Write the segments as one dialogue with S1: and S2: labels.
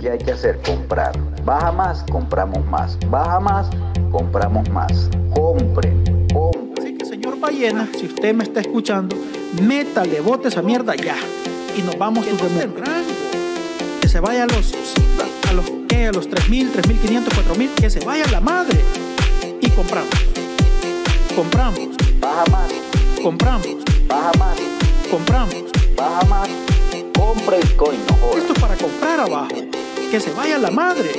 S1: ¿Qué hay que hacer? Comprar. Baja más, compramos más. Baja más, compramos más. Compren, compre Así que, señor Ballena, si usted me está escuchando, métale, bote esa mierda ya. Y nos vamos a entender que se vaya a los. A los 3.000, 3.500, 4.000. Que se vaya la madre. Y compramos. Compramos. Baja más. Compramos. Baja más. Compramos. Baja más compra coin, no Esto para comprar abajo. Que se vaya la madre.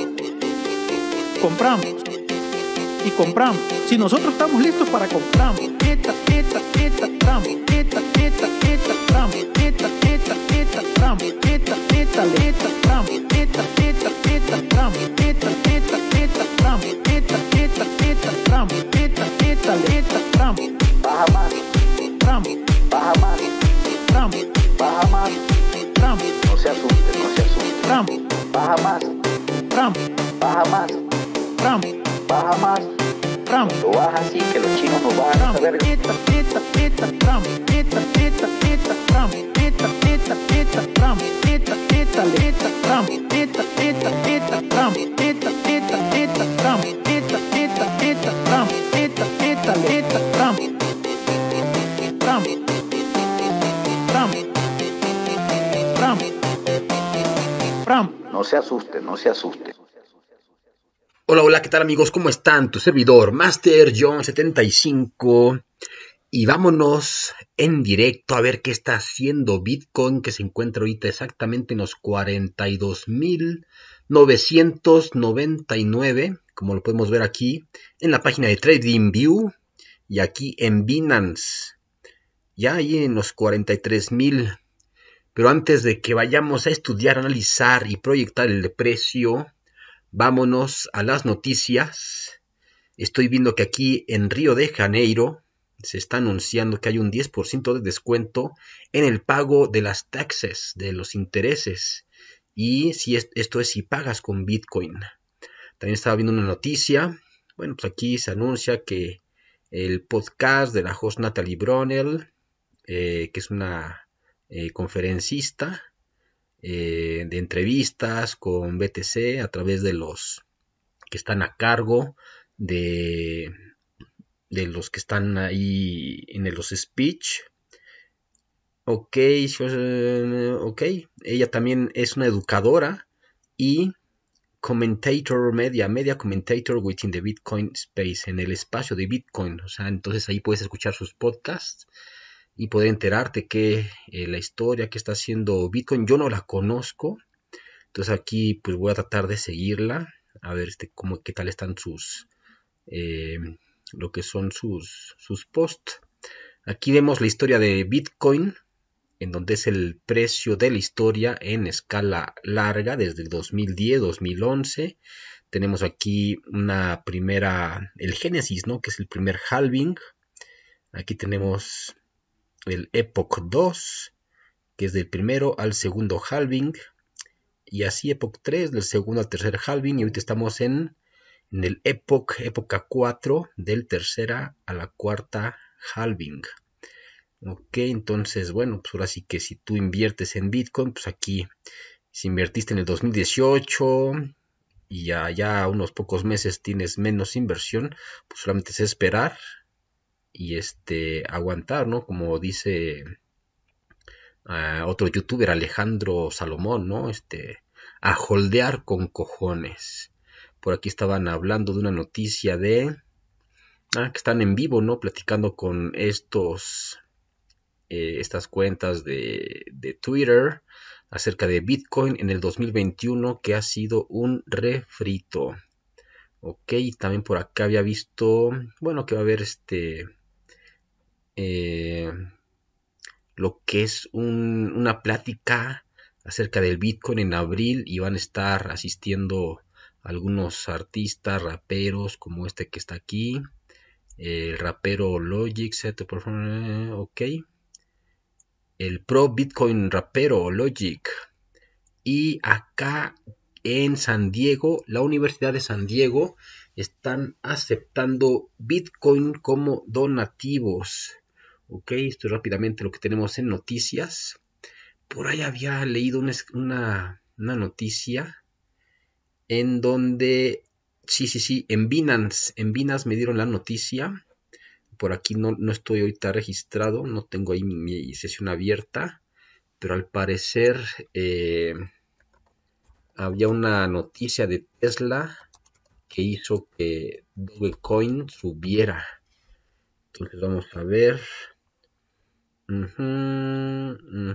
S1: Compramos. Y compramos. Si nosotros estamos listos para compramos. se asusten, no se asusten. Trump. Baja más. Trump. Baja más. Trump. Baja más. Trump. Lo baja así que los chinos no van a saber. Pita, pita, pita, Trump. Pita, pita, pita, Trump. Pita, pita, pita, Trump. Pita, pita, pita, Trump. Pita, pita, pita. se asuste, no se asuste. Hola, hola, ¿qué tal amigos? ¿Cómo están? Tu servidor, Master John 75. Y vámonos en directo a ver qué está haciendo Bitcoin, que se encuentra ahorita exactamente en los 42.999, como lo podemos ver aquí, en la página de TradingView y aquí en Binance. Ya ahí en los 43.000 pero antes de que vayamos a estudiar, analizar y proyectar el precio, vámonos a las noticias. Estoy viendo que aquí en Río de Janeiro se está anunciando que hay un 10% de descuento en el pago de las taxes, de los intereses. Y si esto es si pagas con Bitcoin. También estaba viendo una noticia. Bueno, pues aquí se anuncia que el podcast de la host Natalie Brunel, eh, que es una eh, conferencista eh, de entrevistas con BTC a través de los que están a cargo de, de los que están ahí en los speech. Ok, ok, ella también es una educadora y Comentator media, media commentator within the Bitcoin space, en el espacio de Bitcoin. O sea, entonces ahí puedes escuchar sus podcasts y poder enterarte que eh, la historia que está haciendo Bitcoin yo no la conozco. Entonces aquí pues voy a tratar de seguirla, a ver este, qué tal están sus, eh, lo que son sus, sus posts. Aquí vemos la historia de Bitcoin, en donde es el precio de la historia en escala larga desde el 2010, 2011. Tenemos aquí una primera, el génesis, ¿no? Que es el primer halving. Aquí tenemos el Epoch 2, que es del primero al segundo halving, y así Epoch 3, del segundo al tercer halving, y ahorita estamos en, en el Epoch, época 4, del tercera a la cuarta halving. Ok, entonces, bueno, pues ahora sí que si tú inviertes en Bitcoin, pues aquí, si invertiste en el 2018 y ya, ya unos pocos meses tienes menos inversión, pues solamente es esperar y este aguantar, ¿no? Como dice eh, otro youtuber Alejandro Salomón, ¿no? Este a holdear con cojones. Por aquí estaban hablando de una noticia de ah, que están en vivo, ¿no? Platicando con estos eh, estas cuentas de, de Twitter acerca de Bitcoin en el 2021 que ha sido un refrito. Ok, también por acá había visto, bueno, que va a haber este eh, lo que es una plática acerca del Bitcoin en abril y van a estar asistiendo algunos artistas, raperos como este que está aquí, el rapero Logic, eh, ok, el pro Bitcoin rapero Logic y acá en San Diego, la Universidad de San Diego están aceptando Bitcoin como donativos. Ok, esto es rápidamente lo que tenemos en noticias. Por ahí había leído una, noticia en donde, sí, sí, sí, en Binance, en Binance me dieron la noticia. Por aquí no, estoy ahorita registrado, no tengo ahí mi, sesión abierta, pero al parecer eh, había una noticia de Tesla que hizo que Dogecoin subiera. Entonces vamos a ver. Uh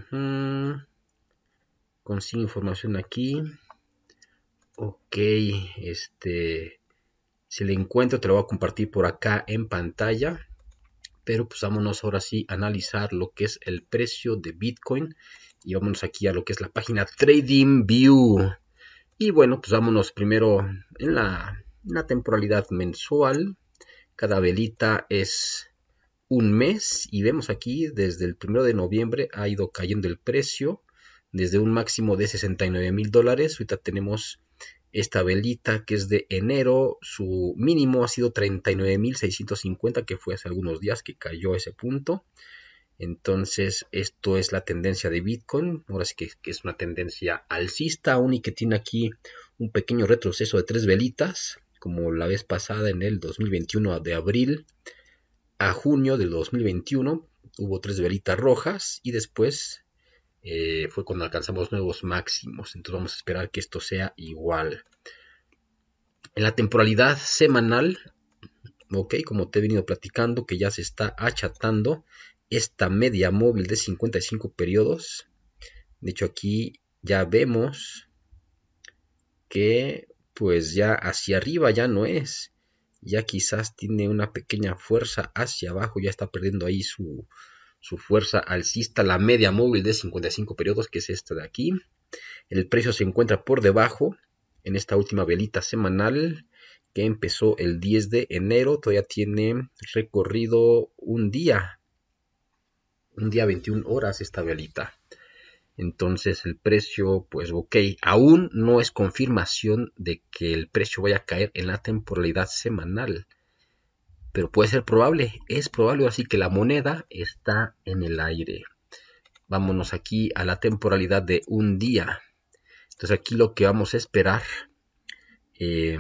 S1: información aquí. Ok, este. Si le encuentro, te lo voy a compartir por acá en pantalla. Pero pues vámonos ahora sí a analizar lo que es el precio de Bitcoin. Y vámonos aquí a lo que es la página TradingView. Y bueno, pues vámonos primero en la, en la temporalidad mensual. Cada velita es un mes y vemos aquí desde el primero de noviembre ha ido cayendo el precio desde un máximo de 69 mil dólares. Ahorita tenemos esta velita que es de enero, su mínimo ha sido 39 mil 650 que fue hace algunos días que cayó ese punto. Entonces, esto es la tendencia de Bitcoin. Ahora sí que, que, es una tendencia alcista, aún y que tiene aquí un pequeño retroceso de tres velitas, como la vez pasada en el 2021 de abril a junio del 2021 hubo tres velitas rojas y después eh, fue cuando alcanzamos nuevos máximos. Entonces vamos a esperar que esto sea igual. En la temporalidad semanal, ok, como te he venido platicando, que ya se está achatando esta media móvil de 55 periodos. De hecho, aquí ya vemos que pues ya hacia arriba ya no es ya quizás tiene una pequeña fuerza hacia abajo, ya está perdiendo ahí su, su fuerza alcista, la media móvil de 55 periodos, que es esta de aquí. El precio se encuentra por debajo en esta última velita semanal que empezó el 10 de enero, todavía tiene recorrido un día, un día 21 horas esta velita. Entonces el precio, pues ok, aún no es confirmación de que el precio vaya a caer en la temporalidad semanal. Pero puede ser probable, es probable, así que la moneda está en el aire. Vámonos aquí a la temporalidad de un día. Entonces aquí lo que vamos a esperar, eh,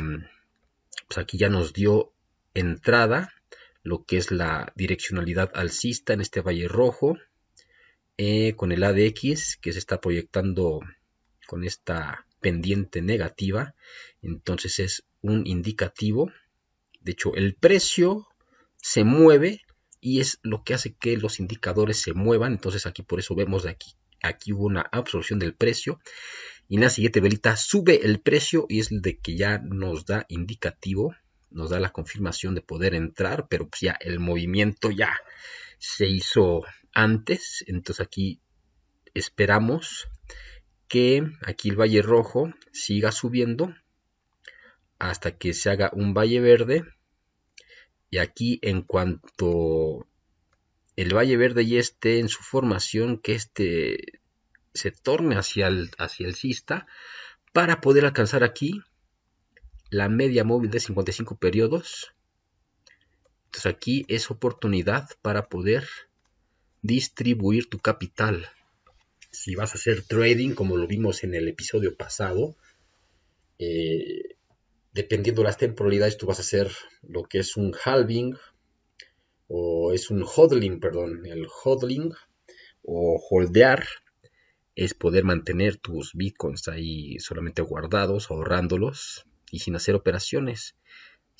S1: pues aquí ya nos dio entrada lo que es la direccionalidad alcista en este valle rojo. Eh, con el ADX que se está proyectando con esta pendiente negativa. Entonces es un indicativo. De hecho, el precio se mueve y es lo que hace que los indicadores se muevan. Entonces aquí por eso vemos de aquí. Aquí hubo una absorción del precio. Y en la siguiente velita sube el precio y es el de que ya nos da indicativo, nos da la confirmación de poder entrar, pero pues ya el movimiento ya se hizo antes. Entonces aquí esperamos que aquí el valle rojo siga subiendo hasta que se haga un valle verde. Y aquí en cuanto el valle verde ya esté en su formación, que este se torne hacia el, hacia el cista, para poder alcanzar aquí la media móvil de 55 periodos. Entonces aquí es oportunidad para poder distribuir tu capital. Si vas a hacer trading, como lo vimos en el episodio pasado, eh, dependiendo de las temporalidades, tú vas a hacer lo que es un halving o es un hodling, perdón, el hodling o holdear es poder mantener tus bitcoins ahí solamente guardados, ahorrándolos y sin hacer operaciones.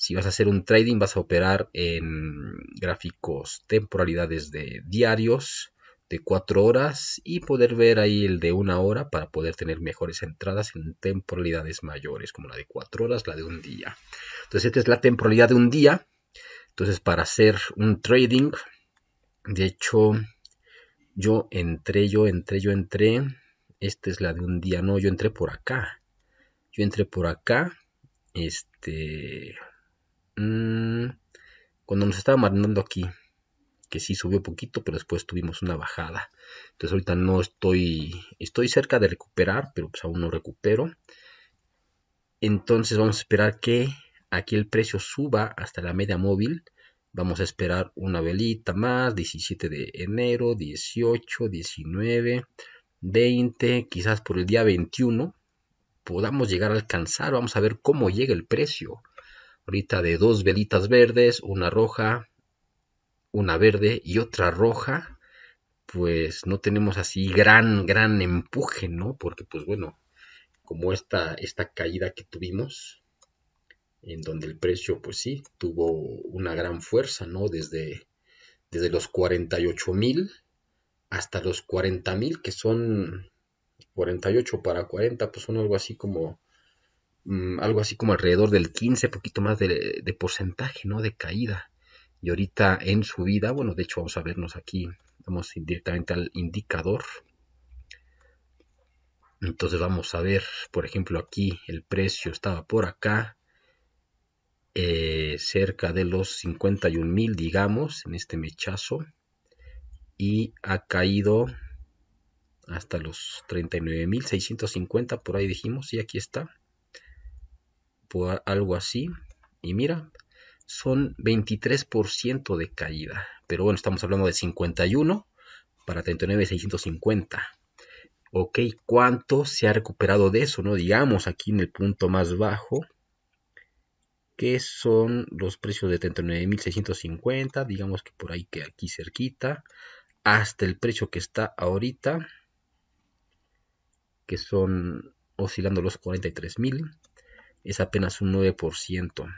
S1: Si vas a hacer un trading, vas a operar en gráficos temporalidades de diarios de 4 horas y poder ver ahí el de una hora para poder tener mejores entradas en temporalidades mayores, como la de 4 horas, la de un día. Entonces, esta es la temporalidad de un día. Entonces, para hacer un trading, de hecho, yo entré, yo entré, yo entré. Esta es la de un día, no, yo entré por acá. Yo entré por acá. Este, Mm, cuando nos estaba mandando aquí, que sí subió poquito, pero después tuvimos una bajada. Entonces ahorita no estoy, estoy cerca de recuperar, pero pues aún no recupero. Entonces vamos a esperar que aquí el precio suba hasta la media móvil. Vamos a esperar una velita más, 17 de enero, 18, 19, 20, quizás por el día 21 podamos llegar a alcanzar. Vamos a ver cómo llega el precio ahorita de dos velitas verdes, una roja, una verde y otra roja, pues no tenemos así gran, gran empuje, ¿no? Porque pues bueno, como esta, esta caída que tuvimos, en donde el precio pues sí, tuvo una gran fuerza, ¿no? Desde, desde los 48 mil hasta los 40 mil, que son 48 para 40, pues son algo así como Mm, algo así como alrededor del 15, poquito más de, porcentaje, ¿no? De caída. Y ahorita en subida, bueno, de hecho vamos a vernos aquí, vamos directamente al indicador. Entonces vamos a ver, por ejemplo, aquí el precio estaba por acá, eh, cerca de los 51 mil, digamos, en este mechazo. Y ha caído hasta los 39.650, por ahí dijimos, y aquí está algo así. Y mira, son 23% de caída. Pero bueno, estamos hablando de 51 para 39,650. Ok, ¿cuánto se ha recuperado de eso? No digamos aquí en el punto más bajo, que son los precios de 39.650, digamos que por ahí que aquí cerquita, hasta el precio que está ahorita, que son oscilando los 43.000 es apenas un 9%.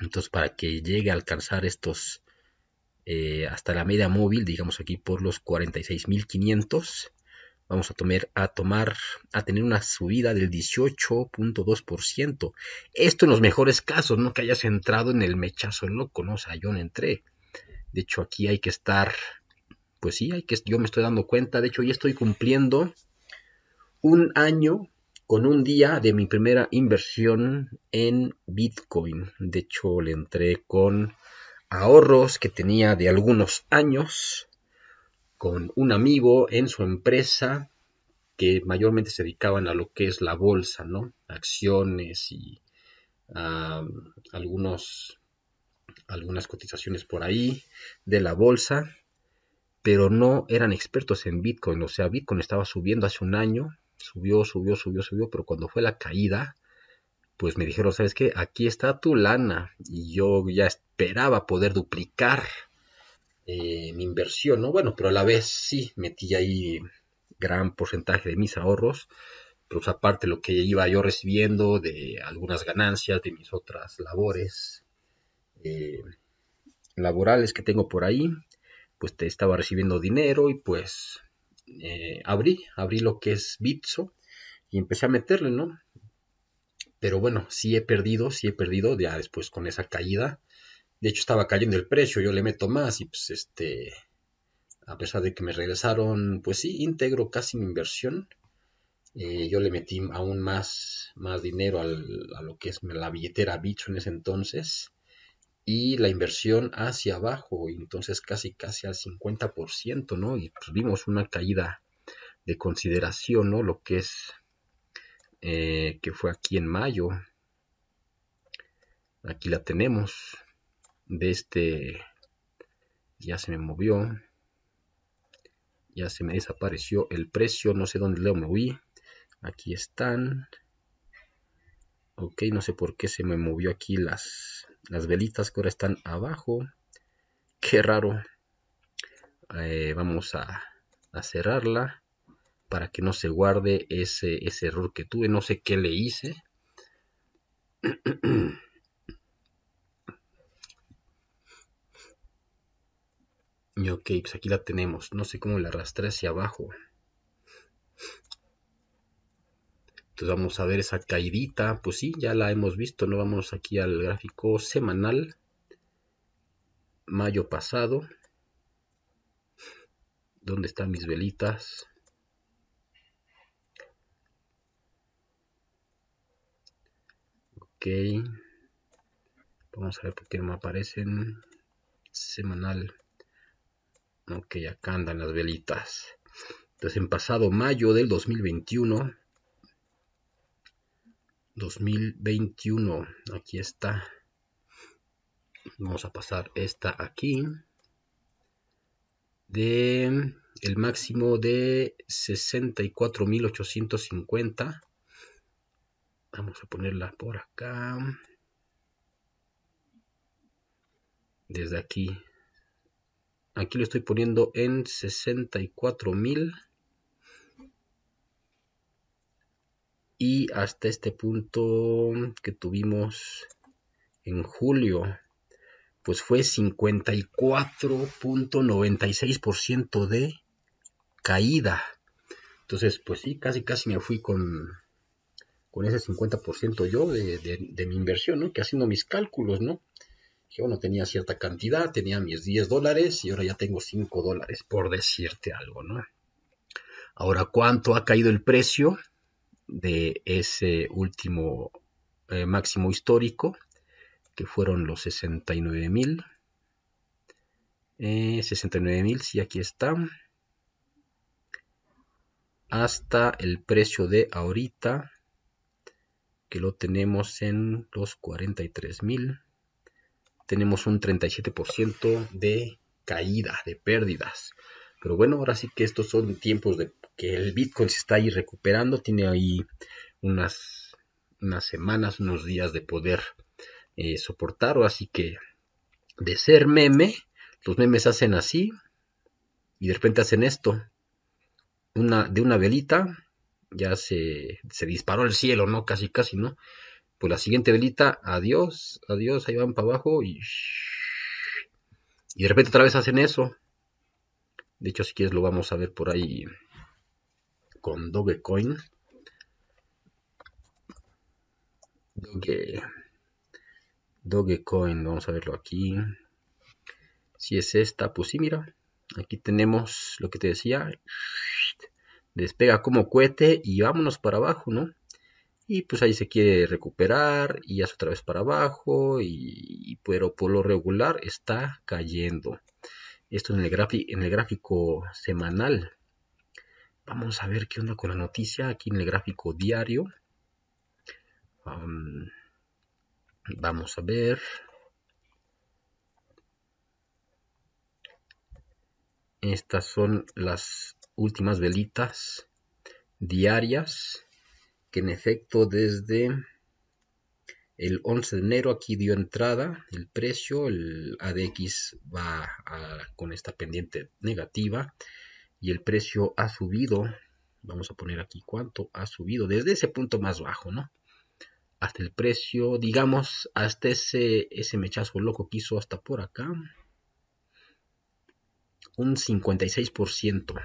S1: Entonces, para que llegue a alcanzar estos eh, hasta la media móvil, digamos aquí por los 46.500, vamos a tomar, a tomar, a tener una subida del 18.2%. Esto en los mejores casos, no que hayas entrado en el mechazo loco, ¿no? O sea, yo no entré. De hecho, aquí hay que estar, pues sí, hay que, yo me estoy dando cuenta, de hecho, ya estoy cumpliendo un año con un día de mi primera inversión en Bitcoin. De hecho, le entré con ahorros que tenía de algunos años con un amigo en su empresa que mayormente se dedicaban a lo que es la bolsa, ¿no? Acciones y algunos, algunas cotizaciones por ahí de la bolsa, pero no eran expertos en Bitcoin. O sea, Bitcoin estaba subiendo hace un año Subió, subió, subió, subió, pero cuando fue la caída, pues me dijeron, ¿sabes qué? Aquí está tu lana. Y yo ya esperaba poder duplicar eh, mi inversión, ¿no? Bueno, pero a la vez sí, metí ahí gran porcentaje de mis ahorros, pero pues, aparte lo que iba yo recibiendo de algunas ganancias de mis otras labores eh, laborales que tengo por ahí, pues te estaba recibiendo dinero y pues eh, abrí, abrí lo que es Bitso y empecé a meterle, ¿no? Pero bueno, sí he perdido, sí he perdido, ya después con esa caída. De hecho, estaba cayendo el precio, yo le meto más y pues este, a pesar de que me regresaron, pues sí, íntegro casi mi inversión. Eh, yo le metí aún más, más dinero a lo que es la billetera Bitso en ese entonces y la inversión hacia abajo, entonces casi casi al 50%, ¿no? Y tuvimos pues, una caída de consideración, ¿no? Lo que es, eh, que fue aquí en mayo, aquí la tenemos, de este, ya se me movió, ya se me desapareció el precio, no sé dónde lo moví, aquí están, ok, no sé por qué se me movió aquí las, las velitas que ahora están abajo. Qué raro. Eh, vamos a, cerrarla para que no se guarde ese, ese error que tuve. No sé qué le hice. y ok, pues aquí la tenemos. No sé cómo la arrastré hacia abajo. Entonces pues, vamos a ver esa caidita, pues sí, ya la hemos visto, ¿no? Vamos aquí al gráfico semanal, mayo pasado. ¿Dónde están mis velitas? Ok. Vamos a ver por qué no me aparecen. Semanal. Ok, acá andan las velitas. Entonces en pasado mayo del 2021 2021 aquí está vamos a pasar esta aquí de el máximo de 64.850 vamos a ponerla por acá desde aquí aquí lo estoy poniendo en 64.000 y hasta este punto que tuvimos en julio, pues fue 54.96% de caída. Entonces, pues sí, casi casi me fui con, con ese 50% yo de, mi inversión, ¿no? Que haciendo mis cálculos, ¿no? Yo no tenía cierta cantidad, tenía mis 10 dólares y ahora ya tengo 5 dólares, por decirte algo, ¿no? Ahora, ¿cuánto ha caído el precio? de ese último eh, máximo histórico, que fueron los 69 mil. 69 eh, mil, sí, aquí está. Hasta el precio de ahorita, que lo tenemos en los 43 mil. Tenemos un 37% de caída, de pérdidas. Pero bueno, ahora sí que estos son tiempos de que el Bitcoin se está ahí recuperando. Tiene ahí unas, unas semanas, unos días de poder eh, soportarlo. Así que de ser meme, los memes hacen así y de repente hacen esto. Una, de una velita ya se, se disparó el cielo, ¿no? Casi, casi, ¿no? Pues la siguiente velita, adiós, adiós, ahí van para abajo y... Y de repente otra vez hacen eso de hecho, si quieres lo vamos a ver por ahí con Dogecoin. Doge. Dogecoin, vamos a verlo aquí. Si es esta, pues sí, mira. Aquí tenemos lo que te decía. Despega como cohete y vámonos para abajo, ¿no? Y pues ahí se quiere recuperar y hace otra vez para abajo. Y, pero por lo regular está cayendo. Esto en el, gráfico semanal. Vamos a ver qué onda con la noticia aquí en el gráfico diario. vamos a ver. Estas son las últimas velitas diarias que en efecto desde el 11 de enero aquí dio entrada el precio, el ADX va con esta pendiente negativa y el precio ha subido, vamos a poner aquí cuánto ha subido, desde ese punto más bajo, ¿no? Hasta el precio, digamos, hasta ese, ese mechazo loco que hizo hasta por acá, un 56%.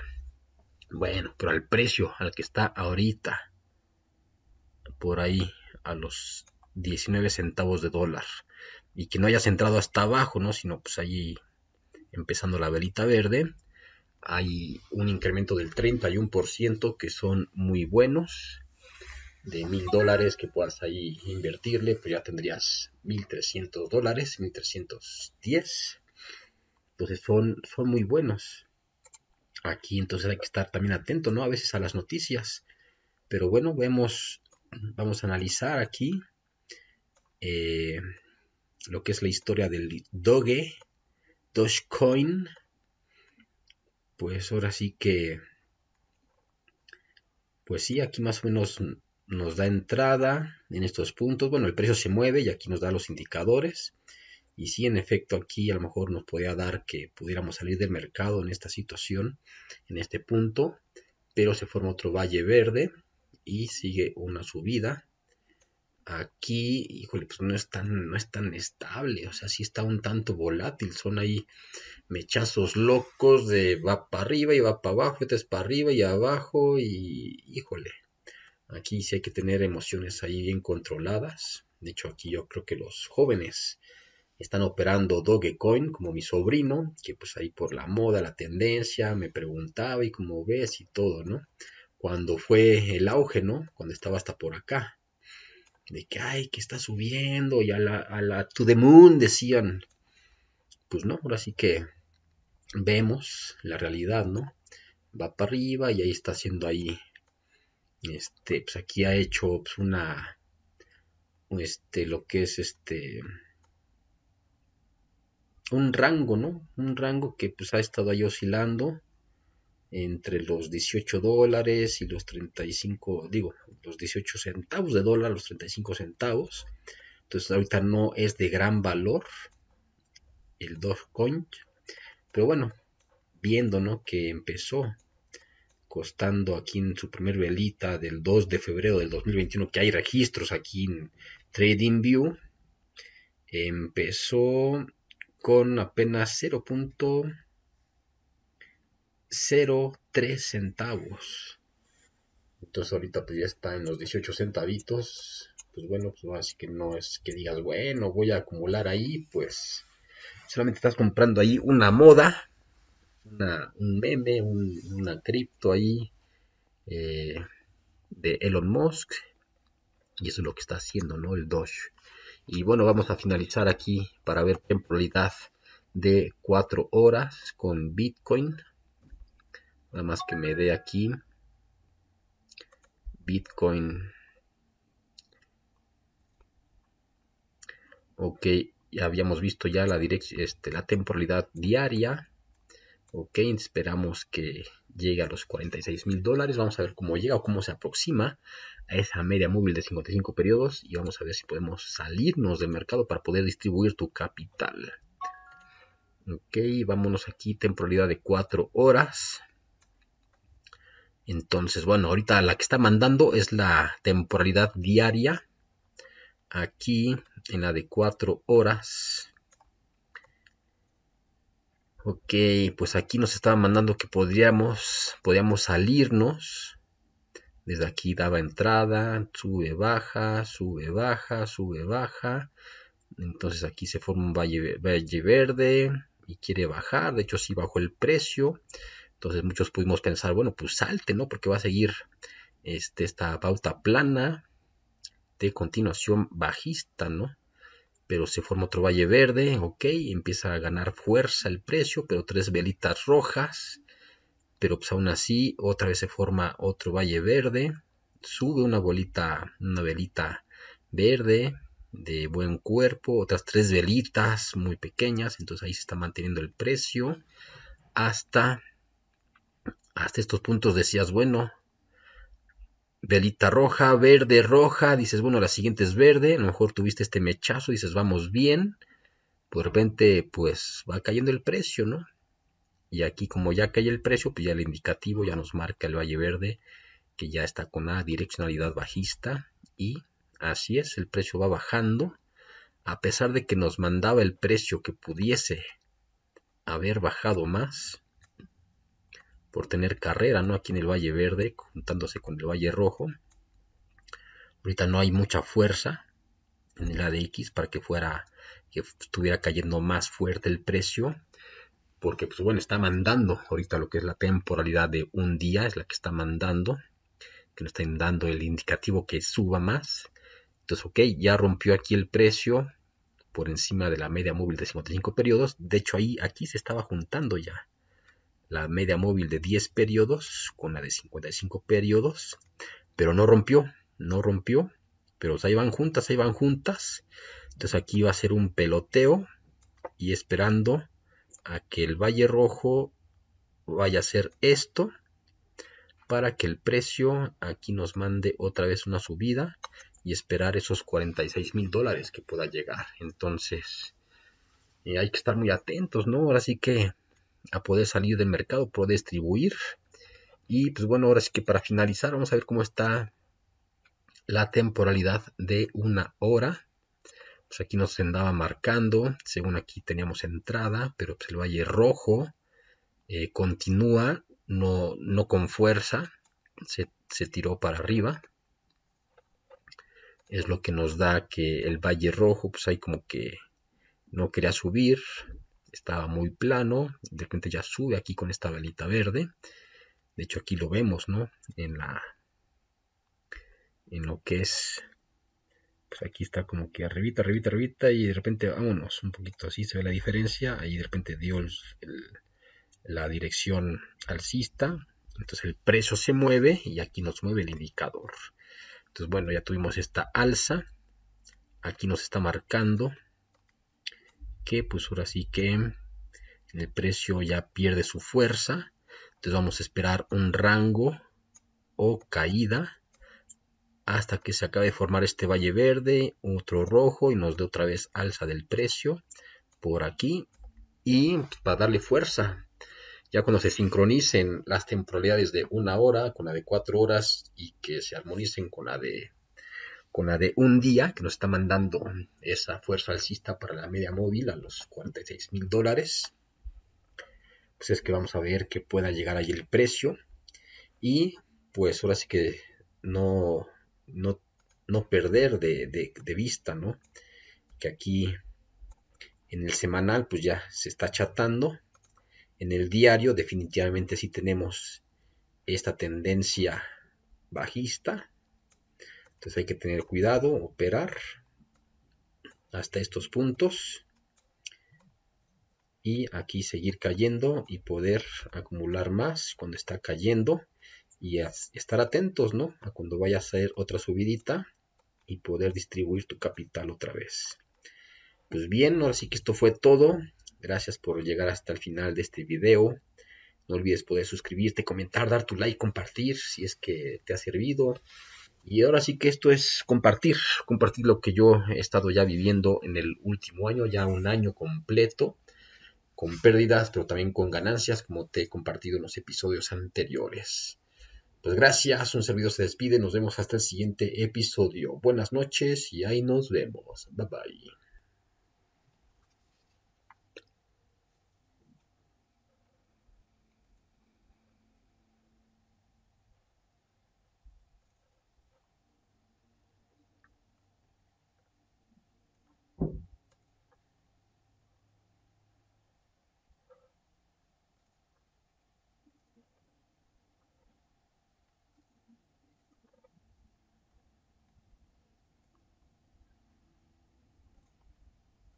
S1: Bueno, pero al precio al que está ahorita, por ahí, a los 19 centavos de dólar. Y que no hayas entrado hasta abajo, ¿no? Sino pues allí empezando la velita verde. Hay un incremento del 31% que son muy buenos. De mil dólares que puedas ahí invertirle, pues ya tendrías 1300 dólares, 1310. Entonces son, son muy buenos. Aquí entonces hay que estar también atento, ¿no? A veces a las noticias. Pero bueno, vemos, vamos a analizar aquí eh, lo que es la historia del Doge, Dogecoin, pues ahora sí que, pues sí, aquí más o menos nos da entrada en estos puntos. Bueno, el precio se mueve y aquí nos da los indicadores. Y sí, en efecto, aquí a lo mejor nos podría dar que pudiéramos salir del mercado en esta situación, en este punto, pero se forma otro valle verde y sigue una subida aquí, híjole, pues no es tan, no es tan estable, o sea, sí está un tanto volátil, son ahí mechazos locos de va para arriba y va para abajo, y este es para arriba y abajo, y híjole, aquí sí hay que tener emociones ahí bien controladas. De hecho, aquí yo creo que los jóvenes están operando Dogecoin, como mi sobrino, que pues ahí por la moda, la tendencia, me preguntaba y como ves y todo, ¿no? Cuando fue el auge, ¿no? Cuando estaba hasta por acá de que, ay, que está subiendo y a la, a la to the moon decían. Pues no, ahora sí que vemos la realidad, ¿no? Va para arriba y ahí está haciendo ahí, este, pues aquí ha hecho pues una, este, lo que es este, un rango, ¿no? Un rango que pues ha estado ahí oscilando entre los 18 dólares y los 35, digo, los 18 centavos de dólar, los 35 centavos. Entonces ahorita no es de gran valor el Coin Pero bueno, viendo que empezó costando aquí en su primer velita del 2 de febrero del 2021, que hay registros aquí en TradingView, empezó con apenas 0. 0.3 centavos. Entonces ahorita pues ya está en los 18 centavitos. Pues bueno, pues, así que no es que digas, bueno, voy a acumular ahí, pues solamente estás comprando ahí una moda, una, un meme, una cripto ahí eh, de Elon Musk. Y eso es lo que está haciendo, ¿no? El Doge. Y bueno, vamos a finalizar aquí para ver temporalidad de 4 horas con Bitcoin. Nada más que me dé aquí. Bitcoin. Ok, ya habíamos visto ya la, este, la temporalidad diaria. Ok, esperamos que llegue a los 46 mil dólares. Vamos a ver cómo llega o cómo se aproxima a esa media móvil de 55 periodos. Y vamos a ver si podemos salirnos del mercado para poder distribuir tu capital. Ok, vámonos aquí, temporalidad de 4 horas. Entonces, bueno, ahorita la que está mandando es la temporalidad diaria. Aquí en la de 4 horas. Ok, pues aquí nos estaba mandando que podríamos, podíamos salirnos. Desde aquí daba entrada, sube, baja, sube, baja, sube, baja. Entonces aquí se forma un valle, valle verde y quiere bajar. De hecho, sí bajó el precio. Entonces muchos pudimos pensar, bueno, pues salte, ¿no? Porque va a seguir este, esta pauta plana de continuación bajista, ¿no? Pero se forma otro valle verde, ok, empieza a ganar fuerza el precio, pero tres velitas rojas, pero pues aún así otra vez se forma otro valle verde, sube una bolita, una velita verde de buen cuerpo, otras tres velitas muy pequeñas, entonces ahí se está manteniendo el precio hasta hasta estos puntos decías, bueno, velita roja, verde, roja, dices, bueno, la siguiente es verde, a lo mejor tuviste este mechazo, dices, vamos bien, pues de repente, pues va cayendo el precio, ¿no? Y aquí como ya cae el precio, pues ya el indicativo ya nos marca el valle verde, que ya está con una direccionalidad bajista, y así es, el precio va bajando, a pesar de que nos mandaba el precio que pudiese haber bajado más, por tener carrera, ¿no? Aquí en el Valle Verde, juntándose con el Valle Rojo. Ahorita no hay mucha fuerza en el ADX para que fuera, que estuviera cayendo más fuerte el precio. Porque, pues bueno, está mandando ahorita lo que es la temporalidad de un día, es la que está mandando, que nos está dando el indicativo que suba más. Entonces, ok, ya rompió aquí el precio por encima de la media móvil de 55 periodos. De hecho, ahí aquí se estaba juntando ya la media móvil de 10 periodos con la de 55 periodos, pero no rompió, no rompió, pero pues, ahí van juntas, ahí van juntas. Entonces aquí va a ser un peloteo y esperando a que el Valle Rojo vaya a hacer esto para que el precio aquí nos mande otra vez una subida y esperar esos 46 mil dólares que pueda llegar. Entonces, eh, hay que estar muy atentos, ¿no? Ahora sí que a poder salir del mercado, poder distribuir. Y pues bueno, ahora sí que para finalizar vamos a ver cómo está la temporalidad de una hora. Pues aquí nos andaba marcando, según aquí teníamos entrada, pero pues el valle rojo eh, continúa, no, con fuerza, se, se tiró para arriba es lo que nos da que el Valle Rojo, pues hay como que no quería subir, estaba muy plano, de repente ya sube aquí con esta velita verde. De hecho aquí lo vemos, ¿no? En la en lo que es pues aquí está como que arribita, arribita, arribita y de repente vámonos un poquito así se ve la diferencia, ahí de repente dio la dirección alcista, entonces el precio se mueve y aquí nos mueve el indicador. Entonces bueno, ya tuvimos esta alza, aquí nos está marcando que pues ahora sí que el precio ya pierde su fuerza. Entonces vamos a esperar un rango o caída hasta que se acabe de formar este valle verde, otro rojo y nos dé otra vez alza del precio por aquí y pues, para darle fuerza. Ya cuando se sincronicen las temporalidades de una hora con la de cuatro horas y que se armonicen con la de con la de un día que nos está mandando esa fuerza alcista para la media móvil a los 46 mil dólares. Pues es que vamos a ver que pueda llegar ahí el precio. Y pues ahora sí que no, no, perder de, vista, ¿no? Que aquí en el semanal pues ya se está chatando En el diario definitivamente sí tenemos esta tendencia bajista entonces pues hay que tener cuidado, operar hasta estos puntos y aquí seguir cayendo y poder acumular más cuando está cayendo y estar atentos ¿no? a cuando vaya a hacer otra subidita y poder distribuir tu capital otra vez. Pues bien, ahora sí que esto fue todo. Gracias por llegar hasta el final de este video. No olvides poder suscribirte, comentar, dar tu like, compartir si es que te ha servido. Y ahora sí que esto es compartir, compartir lo que yo he estado ya viviendo en el último año, ya un año completo, con pérdidas, pero también con ganancias, como te he compartido en los episodios anteriores. Pues gracias, un servidor se despide, nos vemos hasta el siguiente episodio. Buenas noches y ahí nos vemos. Bye bye.